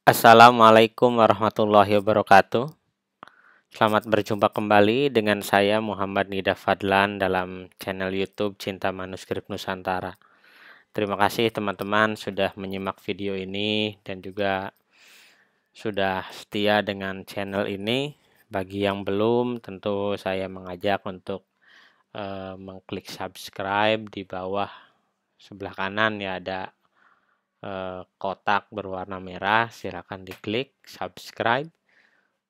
Assalamualaikum warahmatullahi wabarakatuh. Selamat berjumpa kembali dengan saya Muhammad Nida Fadlan dalam channel YouTube Cinta Manuskrip Nusantara. Terima kasih teman-teman sudah menyimak video ini dan juga sudah setia dengan channel ini. Bagi yang belum, tentu saya mengajak untuk uh, mengklik subscribe di bawah sebelah kanan ya ada Eh, kotak berwarna merah silahkan diklik subscribe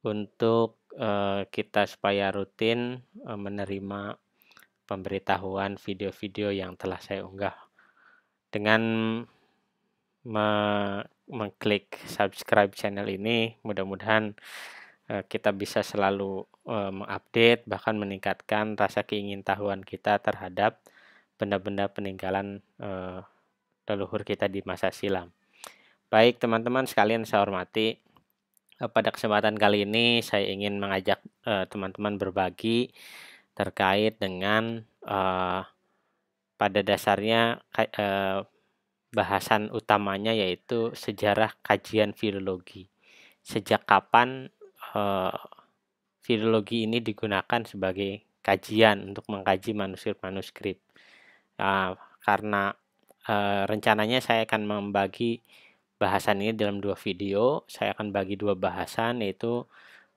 untuk eh, kita supaya rutin eh, menerima pemberitahuan video-video yang telah saya unggah dengan me mengklik subscribe channel ini mudah-mudahan kita bisa selalu mengupdate bahkan meningkatkan rasa keingintahuan kita terhadap benda-benda peninggalan uh, leluhur kita di masa silam. Baik teman-teman sekalian saya hormati, eh, pada kesempatan kali ini saya ingin mengajak eh, teman-teman uh, berbagi terkait dengan uh, pada dasarnya uh, bahasan utamanya yaitu sejarah kajian filologi. Sejak kapan filologi ini digunakan sebagai kajian untuk mengkaji manuskrip-manuskrip. Uh, karena Eh, rencananya saya akan membagi bahasan ini dalam dua video. Saya akan bagi dua bahasan yaitu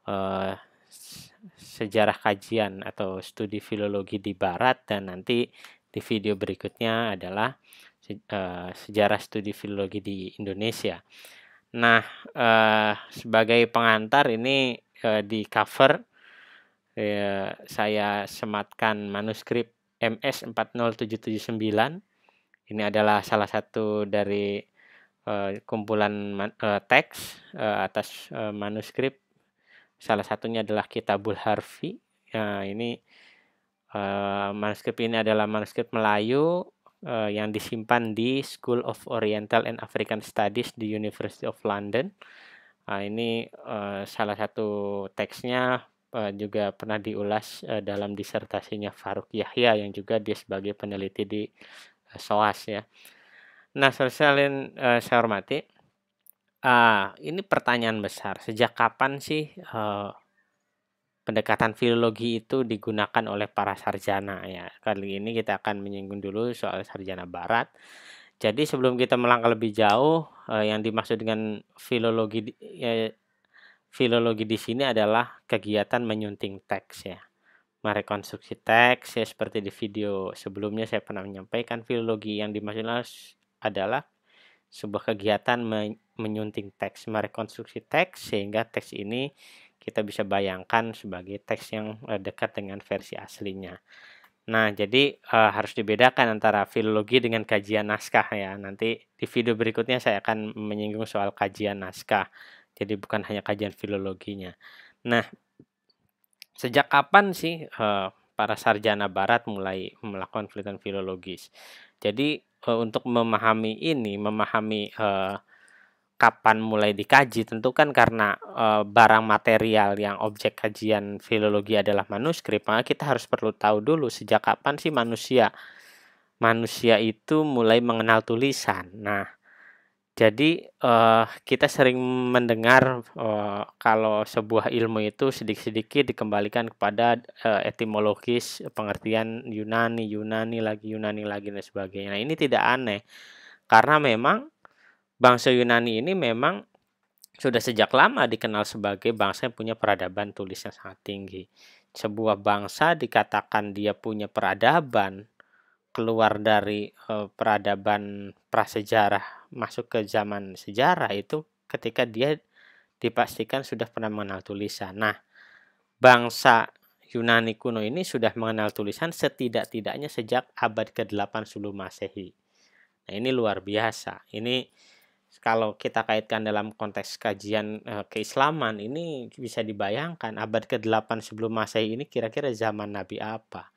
uh, sejarah kajian atau studi filologi di barat dan nanti di video berikutnya adalah uh, sejarah studi filologi di Indonesia. Nah, uh, sebagai pengantar ini uh, di cover uh, saya sematkan manuskrip MS 40779 ini adalah salah satu dari uh, kumpulan uh, teks uh, atas uh, manuskrip. Salah satunya adalah Kitabul Harfi. Nah, ini uh, manuskrip ini adalah manuskrip Melayu uh, yang disimpan di School of Oriental and African Studies di University of London. Nah, ini uh, salah satu teksnya juga pernah diulas dalam disertasinya Faruk Yahya yang juga dia sebagai peneliti di SOAS ya. Nah, sosialin uh, eh, saya hormati, uh, ini pertanyaan besar. Sejak kapan sih uh, pendekatan filologi itu digunakan oleh para sarjana ya? Kali ini kita akan menyinggung dulu soal sarjana barat. Jadi sebelum kita melangkah lebih jauh, uh, yang dimaksud dengan filologi uh, filologi di sini adalah kegiatan menyunting teks ya merekonstruksi teks ya seperti di video sebelumnya saya pernah menyampaikan filologi yang dimaksud adalah sebuah kegiatan menyunting teks, merekonstruksi teks sehingga teks ini kita bisa bayangkan sebagai teks yang eh, dekat dengan versi aslinya. Nah, jadi e, harus dibedakan antara filologi dengan kajian naskah ya. Nanti di video berikutnya saya akan menyinggung soal kajian naskah. Jadi bukan hanya kajian filologinya. Nah, Sejak kapan sih uh, para sarjana barat mulai melakukan penelitian filologis? Jadi uh, untuk memahami ini, memahami uh, kapan mulai dikaji tentu kan karena uh, barang material yang objek kajian filologi adalah manuskrip, maka kita harus perlu tahu dulu sejak kapan sih manusia manusia itu mulai mengenal tulisan. Nah, jadi eh, kita sering mendengar eh, kalau sebuah ilmu itu sedikit-sedikit dikembalikan kepada eh, etimologis pengertian Yunani, Yunani lagi, Yunani lagi dan sebagainya. Nah, ini tidak aneh karena memang bangsa Yunani ini memang sudah sejak lama dikenal sebagai bangsa yang punya peradaban tulis yang sangat tinggi. Sebuah bangsa dikatakan dia punya peradaban keluar dari uh, peradaban prasejarah masuk ke zaman sejarah itu ketika dia dipastikan sudah pernah mengenal tulisan. Nah, bangsa Yunani kuno ini sudah mengenal tulisan setidak-tidaknya sejak abad ke-8 sebelum Masehi. Nah, ini luar biasa. Ini kalau kita kaitkan dalam konteks kajian uh, keislaman ini bisa dibayangkan abad ke-8 sebelum Masehi ini kira-kira zaman nabi apa?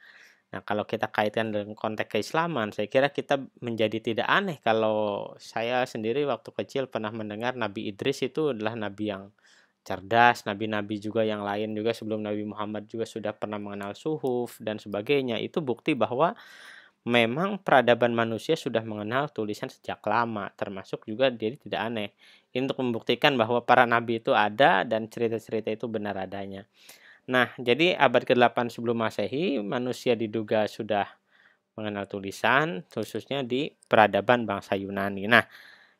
Nah, kalau kita kaitkan dengan konteks keislaman, saya kira kita menjadi tidak aneh kalau saya sendiri waktu kecil pernah mendengar Nabi Idris itu adalah nabi yang cerdas, nabi-nabi juga yang lain juga sebelum Nabi Muhammad juga sudah pernah mengenal suhuf dan sebagainya. Itu bukti bahwa memang peradaban manusia sudah mengenal tulisan sejak lama, termasuk juga jadi tidak aneh. Ini untuk membuktikan bahwa para nabi itu ada dan cerita-cerita itu benar adanya. Nah, jadi abad ke-8 sebelum Masehi, manusia diduga sudah mengenal tulisan, khususnya di peradaban bangsa Yunani. Nah,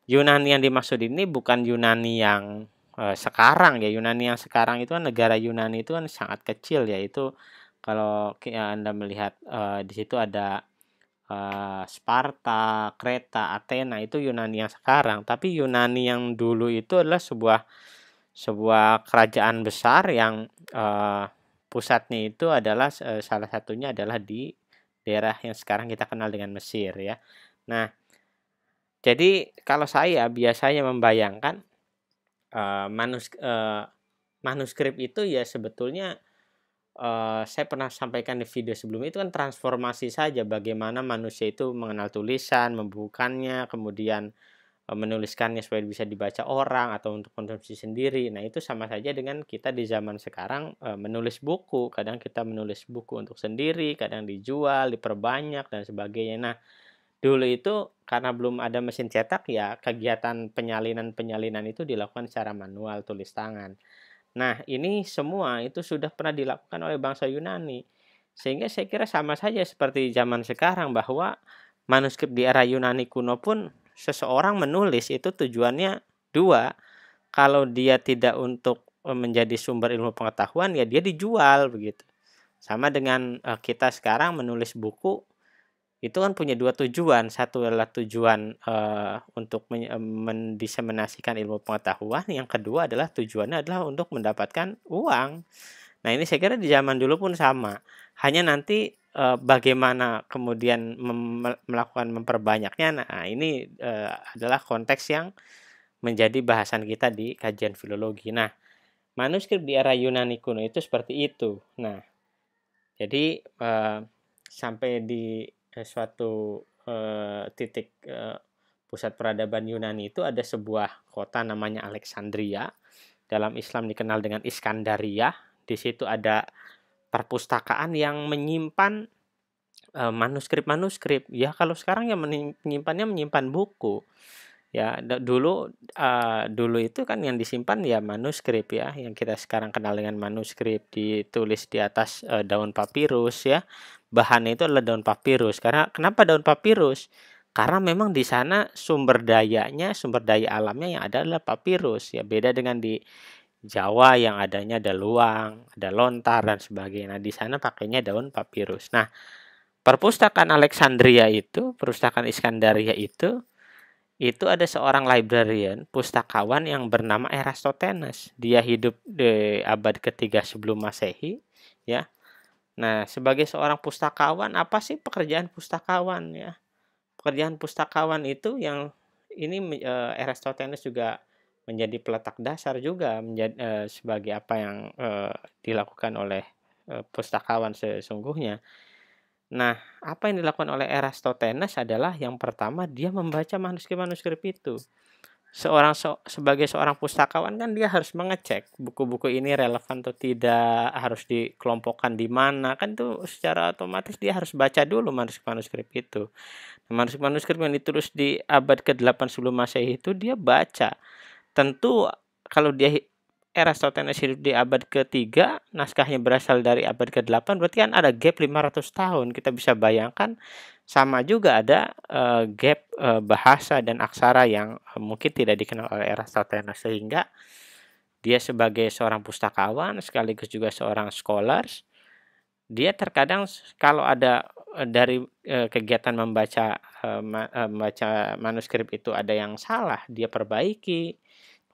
Yunani yang dimaksud ini bukan Yunani yang eh, sekarang ya. Yunani yang sekarang itu kan negara Yunani itu kan sangat kecil ya itu kalau ya, Anda melihat eh, di situ ada eh, Sparta, Kreta, Athena itu Yunani yang sekarang. Tapi Yunani yang dulu itu adalah sebuah sebuah kerajaan besar yang uh, pusatnya itu adalah uh, salah satunya adalah di daerah yang sekarang kita kenal dengan Mesir ya. Nah, jadi kalau saya biasanya membayangkan uh, manus uh, manuskrip itu ya sebetulnya Uh, saya pernah sampaikan di video sebelumnya itu kan transformasi saja bagaimana manusia itu mengenal tulisan, membukanya, kemudian menuliskannya supaya bisa dibaca orang atau untuk konsumsi sendiri. Nah, itu sama saja dengan kita di zaman sekarang eh, menulis buku. Kadang kita menulis buku untuk sendiri, kadang dijual, diperbanyak dan sebagainya. Nah, dulu itu karena belum ada mesin cetak ya kegiatan penyalinan-penyalinan itu dilakukan secara manual tulis tangan. Nah, ini semua itu sudah pernah dilakukan oleh bangsa Yunani. Sehingga saya kira sama saja seperti zaman sekarang bahwa manuskrip di era Yunani kuno pun seseorang menulis itu tujuannya dua. Kalau dia tidak untuk e, menjadi sumber ilmu pengetahuan ya dia dijual begitu. Sama dengan e, kita sekarang menulis buku itu kan punya dua tujuan. Satu adalah tujuan uh, untuk men mendiseminasikan ilmu pengetahuan, yang kedua adalah tujuannya adalah untuk mendapatkan uang. Nah, ini saya kira di zaman dulu pun sama. Hanya nanti Eh, bagaimana kemudian mem melakukan memperbanyaknya nah ini uh, adalah konteks yang menjadi bahasan kita di kajian filologi nah manuskrip di era Yunani kuno itu seperti itu nah jadi uh, sampai di suatu uh, titik uh, pusat peradaban Yunani itu ada sebuah kota namanya Alexandria dalam Islam dikenal dengan Iskandaria di situ ada perpustakaan yang menyimpan eh, manuskrip-manuskrip. Uh, ya kalau sekarang yang menyimpannya menyimpan buku. Ya dulu uh, dulu itu kan yang disimpan ya manuskrip ya yang kita sekarang kenal dengan manuskrip ditulis di atas uh, daun papirus ya. Bahannya itu adalah daun papirus. Karena kenapa daun papirus? Karena memang di sana sumber dayanya, sumber daya alamnya yang ada adalah papirus ya. Beda dengan di Jawa yang adanya ada luang, ada lontar dan sebagainya. Nah, di sana pakainya daun papirus. Nah, perpustakaan Alexandria itu, perpustakaan Iskandaria itu itu ada seorang librarian, pustakawan yang bernama Erastotenes. Dia hidup di abad ketiga sebelum Masehi, ya. Nah, sebagai seorang pustakawan, apa sih pekerjaan pustakawan ya? Pekerjaan pustakawan itu yang ini e, Erastotenes juga menjadi peletak dasar juga menjadi, e, eh, sebagai apa yang e, dilakukan oleh e, pustakawan sesungguhnya. Nah, apa yang dilakukan oleh Erastotenes adalah yang pertama dia membaca manuskrip-manuskrip itu. Seorang so, sebagai seorang pustakawan kan dia harus mengecek buku-buku ini relevan atau tidak, harus dikelompokkan di mana, kan itu secara otomatis dia harus baca dulu manuskrip-manuskrip itu. Manuskrip-manuskrip yang ditulis di abad ke-8 sebelum Masehi itu dia baca Tentu kalau dia Erastotenes hidup di abad ketiga, naskahnya berasal dari abad ke-8, berarti kan ada gap 500 tahun. Kita bisa bayangkan sama juga ada uh, gap uh, bahasa dan aksara yang eh, mungkin tidak dikenal oleh Erastotenes sehingga dia sebagai seorang pustakawan sekaligus juga seorang scholar, dia terkadang kalau ada dari kegiatan membaca eh, membaca manuskrip itu ada yang salah, dia perbaiki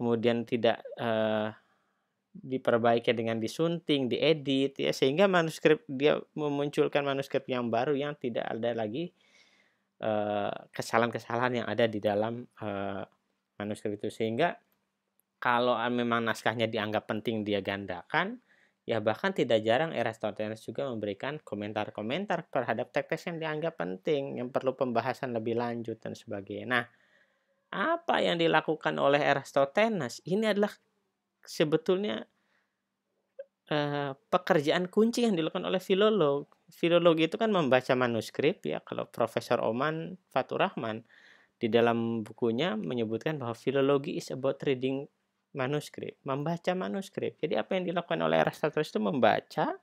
kemudian tidak uh, diperbaiki dengan disunting, diedit ya sehingga manuskrip dia memunculkan manuskrip yang baru yang tidak ada lagi eh, kesalahan-kesalahan yang ada di dalam uh, manuskrip itu sehingga kalau memang naskahnya dianggap penting dia gandakan ya bahkan tidak jarang Aristoteles juga memberikan komentar-komentar terhadap teks-teks yang dianggap penting yang perlu pembahasan lebih lanjut dan sebagainya. Nah, apa yang dilakukan oleh Aristoteles ini adalah sebetulnya uh, pekerjaan kunci yang dilakukan oleh filolog. Filolog itu kan membaca manuskrip ya. Kalau Profesor Oman Faturrahman di dalam bukunya menyebutkan bahwa filologi is about reading manuskrip, membaca manuskrip. Jadi apa yang dilakukan oleh Aristoteles itu membaca.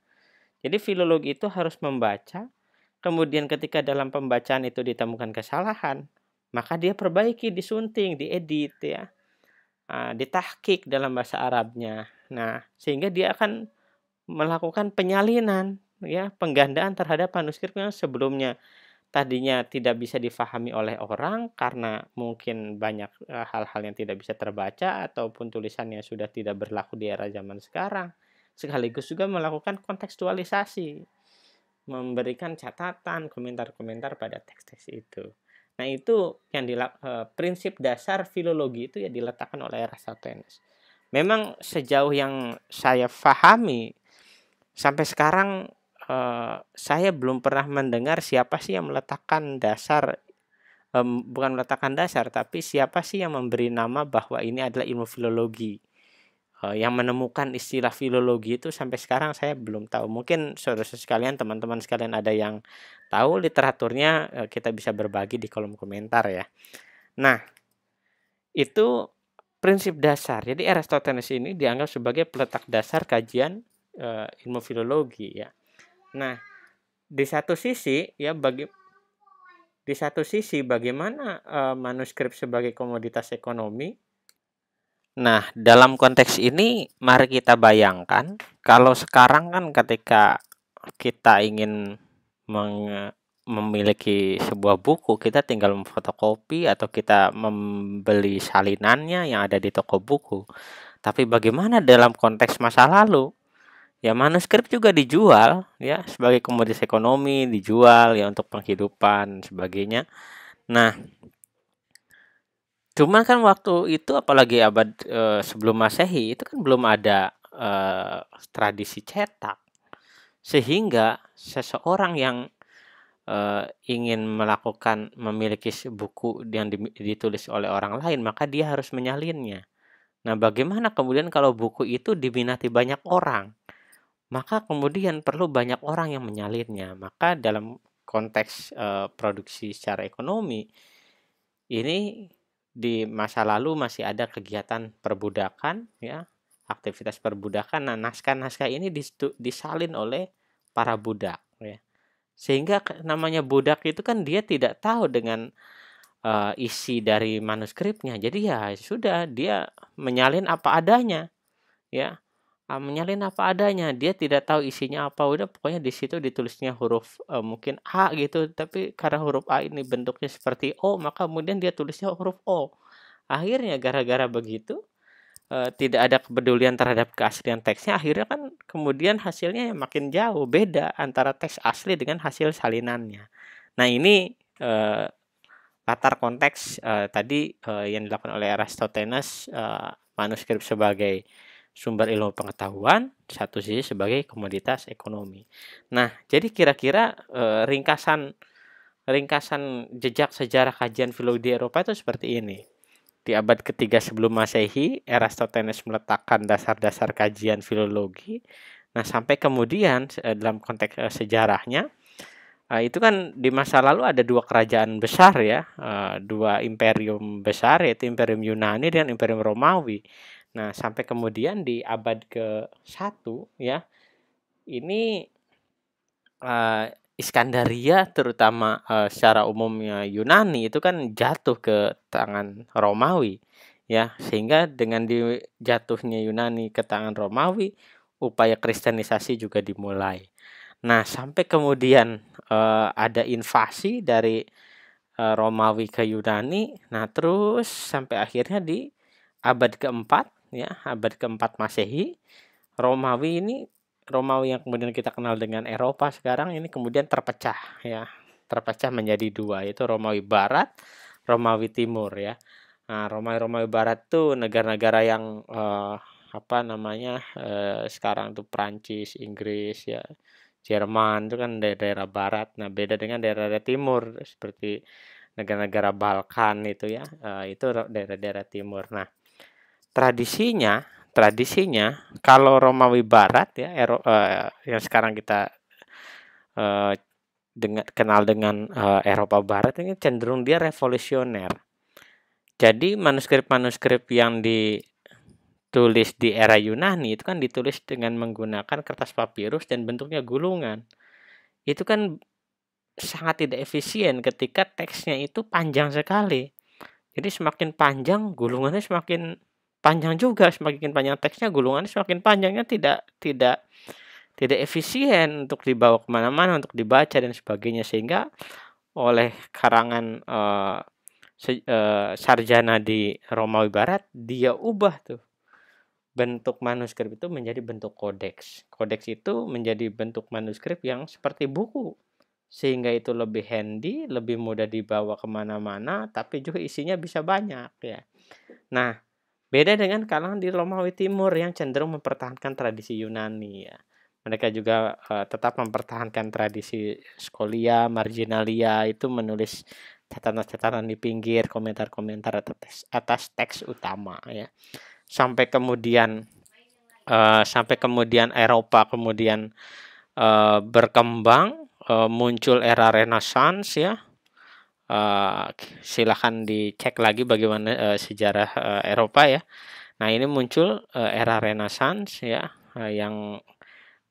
Jadi filologi itu harus membaca. Kemudian ketika dalam pembacaan itu ditemukan kesalahan, maka dia perbaiki, disunting, diedit ya, uh, ditahkik dalam bahasa Arabnya. Nah, sehingga dia akan melakukan penyalinan, ya, penggandaan terhadap manuskrip yang sebelumnya tadinya tidak bisa difahami oleh orang karena mungkin banyak eh, hal-hal -hal yang tidak bisa terbaca ataupun tulisannya sudah tidak berlaku di era zaman sekarang. Sekaligus juga melakukan kontekstualisasi memberikan catatan, komentar-komentar pada teks-teks itu. Nah itu yang dilak, eh, prinsip dasar filologi itu ya diletakkan oleh Aristoteles. Memang sejauh yang saya fahami sampai sekarang eh, saya belum pernah mendengar siapa sih yang meletakkan dasar eh, bukan meletakkan dasar tapi siapa sih yang memberi nama bahwa ini adalah ilmu filologi. Eh, yang menemukan istilah filologi itu sampai sekarang saya belum tahu. Mungkin saudara sekalian, teman-teman sekalian ada yang tahu literaturnya eh, kita bisa berbagi di kolom komentar ya. Nah, itu prinsip dasar. Jadi Aristoteles ini dianggap sebagai peletak dasar kajian uh, ilmu filologi ya. Nah, di satu sisi ya bagi di satu sisi bagaimana uh, manuskrip sebagai komoditas ekonomi Nah, dalam konteks ini mari kita bayangkan kalau sekarang kan ketika kita ingin memiliki sebuah buku, kita tinggal memfotokopi atau kita membeli salinannya yang ada di toko buku. Tapi bagaimana dalam konteks masa lalu? Ya manuskrip juga dijual ya sebagai komoditas ekonomi, dijual ya untuk penghidupan sebagainya. Nah, Cuman kan waktu itu apalagi abad e, sebelum Masehi itu kan belum ada e, tradisi cetak. Sehingga seseorang yang e, ingin melakukan memiliki buku yang di, ditulis oleh orang lain, maka dia harus menyalinnya. Nah, bagaimana kemudian kalau buku itu diminati banyak orang? Maka kemudian perlu banyak orang yang menyalinnya. Maka dalam konteks e, produksi secara ekonomi ini di masa lalu masih ada kegiatan perbudakan ya aktivitas perbudakan nah naskah-naskah ini disalin oleh para budak ya sehingga namanya budak itu kan dia tidak tahu dengan uh, isi dari manuskripnya jadi ya sudah dia menyalin apa adanya ya Ah, menyalin apa adanya dia tidak tahu isinya apa udah pokoknya di situ ditulisnya huruf e, mungkin A gitu tapi karena huruf A ini bentuknya seperti O maka kemudian dia tulisnya huruf O akhirnya gara-gara begitu e, tidak ada kepedulian terhadap keaslian teksnya akhirnya kan kemudian hasilnya makin jauh beda antara teks asli dengan hasil salinannya nah ini e, latar konteks e, tadi e, yang dilakukan oleh Aristoteles e, manuskrip sebagai sumber ilmu pengetahuan, satu sisi sebagai komoditas ekonomi. Nah, jadi kira-kira e, ringkasan ringkasan jejak sejarah kajian filologi Eropa itu seperti ini. Di abad ketiga sebelum Masehi, Erastotenes meletakkan dasar-dasar kajian filologi. Nah, sampai kemudian eh, dalam konteks eh, sejarahnya, itu kan di masa lalu ada dua kerajaan besar ya, dua imperium besar yaitu Imperium Yunani dan Imperium Romawi. Nah, sampai kemudian di abad ke-1 ya, ini uh, Iskandaria terutama uh, secara umumnya Yunani itu kan jatuh ke tangan Romawi ya, sehingga dengan di jatuhnya Yunani ke tangan Romawi, upaya kristenisasi juga dimulai. Nah, sampai kemudian uh, ada invasi dari uh, Romawi ke Yunani. Nah, terus sampai akhirnya di abad keempat ya abad keempat Masehi Romawi ini Romawi yang kemudian kita kenal dengan Eropa sekarang ini kemudian terpecah ya terpecah menjadi dua yaitu Romawi Barat Romawi Timur ya nah, Romawi Romawi Barat tuh negara-negara yang eh, apa namanya eh, sekarang tuh Prancis Inggris ya Jerman itu kan daerah-daerah barat. Nah, beda dengan daerah-daerah timur seperti negara-negara Balkan itu ya. eh, itu daerah-daerah timur. Nah, tradisinya tradisinya kalau Romawi Barat ya Ero, eh, yang sekarang kita eh, dengan kenal dengan uh, Eropa Barat ini cenderung dia revolusioner. Jadi manuskrip-manuskrip yang ditulis di era Yunani itu kan ditulis dengan menggunakan kertas papirus dan bentuknya gulungan. Itu kan sangat tidak efisien ketika teksnya itu panjang sekali. Jadi semakin panjang gulungannya semakin panjang juga semakin panjang teksnya gulungan semakin panjangnya kan tidak tidak tidak efisien untuk dibawa kemana-mana untuk dibaca dan sebagainya sehingga oleh karangan uh, se, uh, sarjana di Romawi Barat dia ubah tuh bentuk manuskrip itu menjadi bentuk kodeks. Kodeks itu menjadi bentuk manuskrip yang seperti buku, sehingga itu lebih handy, lebih mudah dibawa kemana-mana, tapi juga isinya bisa banyak ya. Nah, Beda dengan kalangan di Romawi Timur yang cenderung mempertahankan tradisi Yunani ya. Mereka juga uh, tetap mempertahankan tradisi skolia, marginalia itu menulis catatan-catatan di pinggir, komentar-komentar atas teks utama ya. Sampai kemudian uh, sampai kemudian Eropa kemudian uh, berkembang, uh, muncul era Renaissance ya uh, eh, silahkan dicek lagi bagaimana uh, sejarah uh, Eropa ya. Nah ini muncul uh, era Renaissance ya uh, yang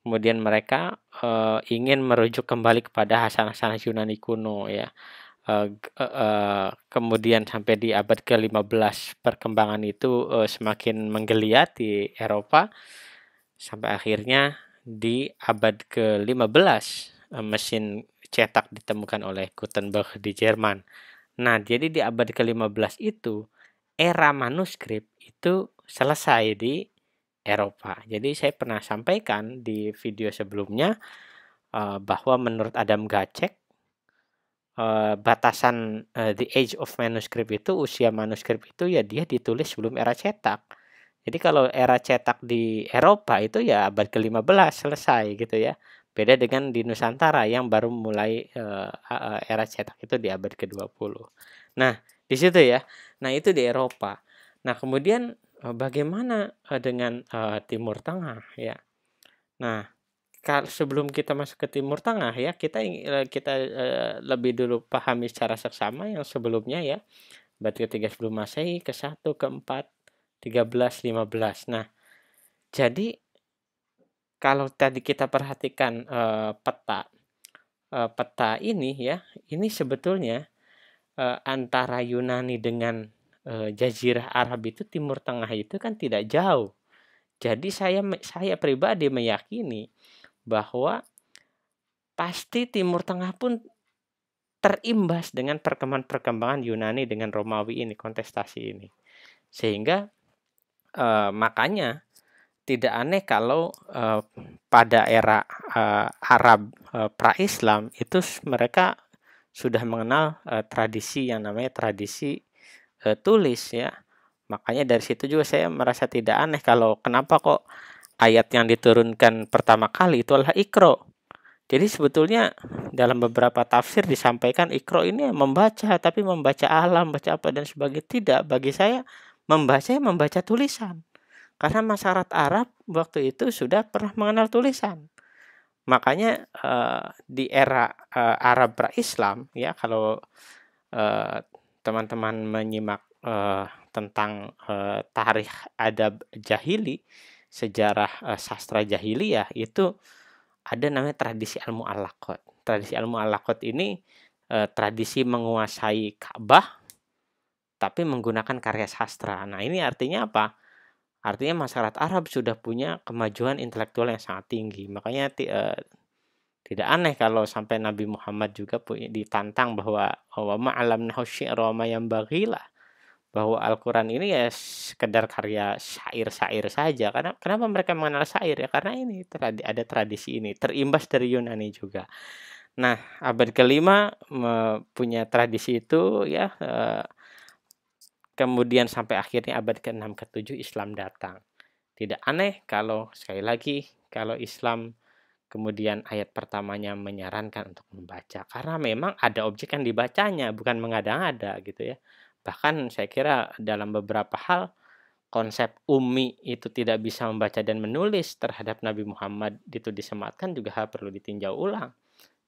kemudian mereka uh, ingin merujuk kembali kepada hasanah-hasanah Yunani kuno ya. Uh, uh, kemudian sampai di abad ke-15 perkembangan itu uh, semakin menggeliat di Eropa sampai akhirnya di abad ke-15 uh, mesin cetak ditemukan oleh Gutenberg di Jerman. Nah, jadi di abad ke-15 itu era manuskrip itu selesai di Eropa. Jadi saya pernah sampaikan di video sebelumnya eh, bahwa menurut Adam Gacek eh, batasan eh, the age of manuscript itu usia manuskrip itu ya dia ditulis sebelum era cetak. Jadi kalau era cetak di Eropa itu ya abad ke-15 selesai gitu ya. Beda dengan di Nusantara yang baru mulai uh, era cetak itu di abad ke-20. Nah, di situ ya. Nah, itu di Eropa. Nah, kemudian uh, bagaimana uh, dengan uh, Timur Tengah ya? Nah, sebelum kita masuk ke Timur Tengah ya, kita kita uh, lebih dulu pahami secara seksama yang sebelumnya ya. Abad ke-3 sebelum Masehi, ke-1, ke-4, 13, 15. Nah, jadi kalau tadi kita perhatikan uh, peta uh, peta ini ya, ini sebetulnya uh, antara Yunani dengan uh, Jazirah Arab itu Timur Tengah itu kan tidak jauh. Jadi saya saya pribadi meyakini bahwa pasti Timur Tengah pun terimbas dengan perkembangan-perkembangan Yunani dengan Romawi ini kontestasi ini sehingga eh, makanya tidak aneh kalau uh, pada era uh, Arab uh, pra-Islam itu mereka sudah mengenal uh, tradisi yang namanya tradisi uh, tulis ya. Makanya dari situ juga saya merasa tidak aneh kalau kenapa kok ayat yang diturunkan pertama kali itu adalah Iqra. Jadi sebetulnya dalam beberapa tafsir disampaikan Iqra ini membaca tapi membaca alam, baca apa dan sebagainya tidak. Bagi saya membaca ya membaca tulisan karena masyarakat Arab waktu itu sudah pernah mengenal tulisan. Makanya uh, di era uh, Arab pra-Islam ya kalau teman eh, teman-teman menyimak uh, tentang uh, tarikh adab jahili, sejarah uh, sastra jahiliyah itu ada namanya tradisi al-mu'allaqat. Tradisi al-mu'allaqat ini uh, tradisi menguasai Ka'bah tapi menggunakan karya sastra. Nah, ini artinya apa? Artinya masyarakat Arab sudah punya kemajuan intelektual yang sangat tinggi. Makanya eh, tidak aneh kalau sampai Nabi Muhammad juga ditantang bahwa oh, wa ma'alam roma yang bagilah bahwa Al-Quran ini ya sekedar karya syair-syair saja. Karena kenapa mereka mengenal syair ya? Karena ini tradi, ada tradisi ini terimbas dari Yunani juga. Nah, abad kelima punya tradisi itu ya. Uh, kemudian sampai akhirnya abad ke-6 ke-7 Islam datang. Tidak aneh kalau sekali lagi kalau Islam kemudian ayat pertamanya menyarankan untuk membaca karena memang ada objek yang dibacanya bukan mengada-ngada gitu ya. Bahkan saya kira dalam beberapa hal konsep ummi itu tidak bisa membaca dan menulis terhadap Nabi Muhammad itu disematkan juga perlu ditinjau ulang.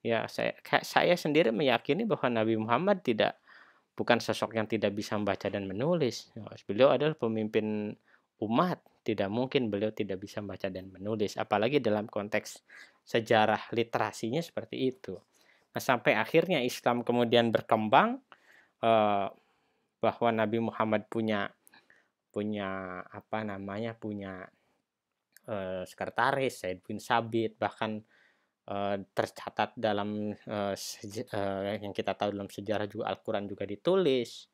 Ya, saya saya sendiri meyakini bahwa Nabi Muhammad tidak bukan sosok yang tidak bisa membaca dan menulis. Nah, beliau adalah pemimpin umat, tidak mungkin beliau tidak bisa membaca dan menulis, apalagi dalam konteks sejarah literasinya seperti itu. Nah, sampai akhirnya Islam kemudian berkembang eh, bahwa Nabi Muhammad punya punya apa namanya punya eh, sekretaris Said bin Sabit bahkan Eh, tercatat dalam uh, uh, yang kita tahu dalam sejarah juga Al-Qur'an juga ditulis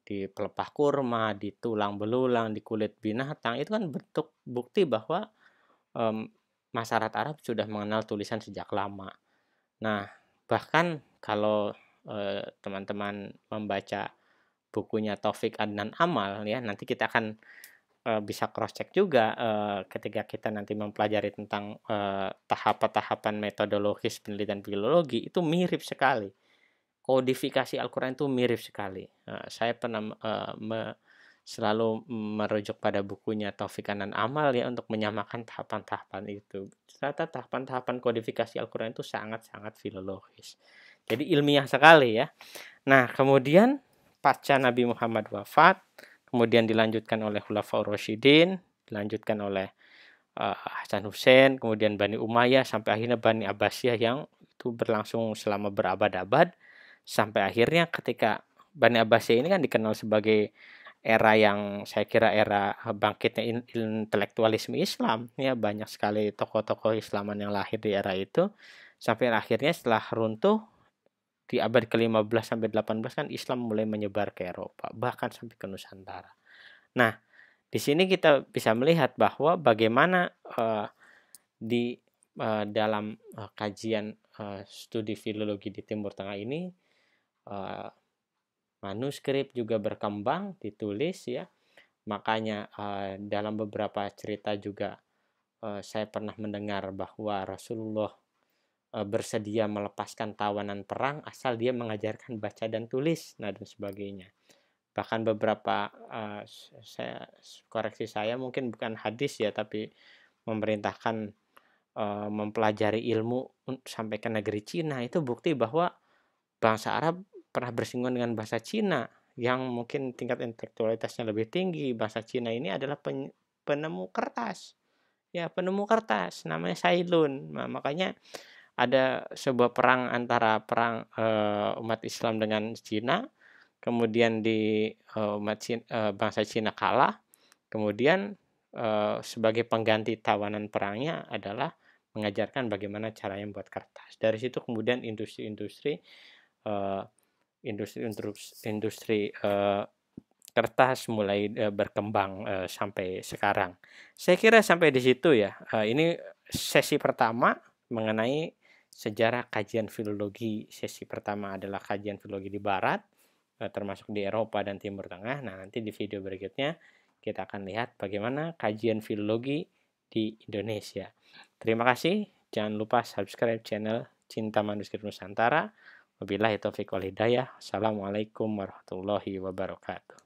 di pelepah kurma, di tulang belulang, di kulit binatang itu kan bentuk bukti bahwa um, masyarakat Arab sudah mengenal tulisan sejak lama. Nah, bahkan kalau teman teman-teman membaca bukunya Taufik Adnan Amal ya, nanti kita akan Eh, bisa cross check juga uh, ketika kita nanti mempelajari tentang uh, tahapan-tahapan metodologis penelitian filologi itu mirip sekali kodifikasi Al-Quran itu mirip sekali uh, saya pernah uh, me selalu merujuk pada bukunya Taufik Anan Amal ya untuk menyamakan tahapan-tahapan itu ternyata tahapan-tahapan kodifikasi Al-Quran itu sangat-sangat filologis jadi ilmiah sekali ya nah kemudian pasca Nabi Muhammad wafat kemudian dilanjutkan oleh Khulafaur Rashidin, dilanjutkan oleh uh, eh, Hasan Hussein, kemudian Bani Umayyah sampai akhirnya Bani Abbasiyah yang itu berlangsung selama berabad-abad sampai akhirnya ketika Bani Abbasiyah ini kan dikenal sebagai era yang saya kira era bangkitnya intelektualisme Islam ya banyak sekali tokoh-tokoh Islaman yang lahir di era itu sampai akhirnya setelah runtuh di abad ke-15 sampai 18 kan Islam mulai menyebar ke Eropa, bahkan sampai ke Nusantara. Nah, di sini kita bisa melihat bahwa bagaimana uh, di uh, dalam uh, kajian uh, studi filologi di Timur Tengah ini uh, manuskrip juga berkembang, ditulis ya. Makanya uh, dalam beberapa cerita juga uh, saya pernah mendengar bahwa Rasulullah bersedia melepaskan tawanan perang asal dia mengajarkan baca dan tulis nah dan sebagainya bahkan beberapa uh, saya koreksi saya mungkin bukan hadis ya tapi memerintahkan uh, mempelajari ilmu sampai ke negeri Cina itu bukti bahwa bangsa Arab pernah bersinggungan dengan bahasa Cina yang mungkin tingkat intelektualitasnya lebih tinggi bahasa Cina ini adalah pen, penemu kertas ya penemu kertas namanya Sailun nah, makanya ada sebuah perang antara perang uh, umat Islam dengan Cina, kemudian di uh, umat Cina, uh, bangsa Cina kalah, kemudian uh, sebagai pengganti tawanan perangnya adalah mengajarkan bagaimana caranya membuat kertas. Dari situ kemudian industri-industri uh, industri industri uh, kertas mulai berkembang sampai sekarang. Saya kira sampai di situ ya. ini sesi pertama mengenai sejarah kajian filologi sesi pertama adalah kajian filologi di barat eh, termasuk di Eropa dan Timur Tengah. Nah, nanti di video berikutnya kita akan lihat bagaimana kajian filologi di Indonesia. Terima kasih. Jangan lupa subscribe channel Cinta Manuskrip Nusantara. Wabillahi taufiq wal hidayah. Assalamualaikum warahmatullahi wabarakatuh.